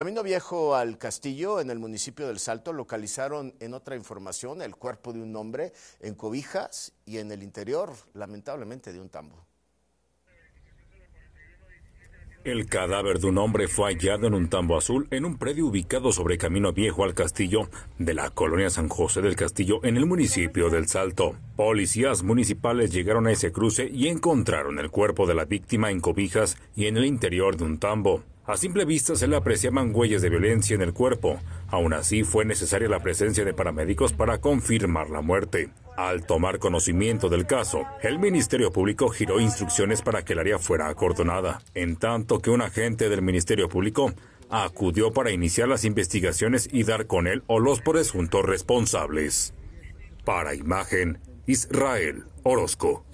Camino viejo al castillo, en el municipio del Salto, localizaron en otra información el cuerpo de un hombre en cobijas y en el interior, lamentablemente, de un tambo. El cadáver de un hombre fue hallado en un tambo azul en un predio ubicado sobre Camino Viejo al Castillo de la colonia San José del Castillo en el municipio del Salto. Policías municipales llegaron a ese cruce y encontraron el cuerpo de la víctima en cobijas y en el interior de un tambo. A simple vista se le apreciaban huellas de violencia en el cuerpo. Aún así, fue necesaria la presencia de paramédicos para confirmar la muerte. Al tomar conocimiento del caso, el Ministerio Público giró instrucciones para que el área fuera acordonada, en tanto que un agente del Ministerio Público acudió para iniciar las investigaciones y dar con él o los presuntos responsables. Para imagen, Israel Orozco.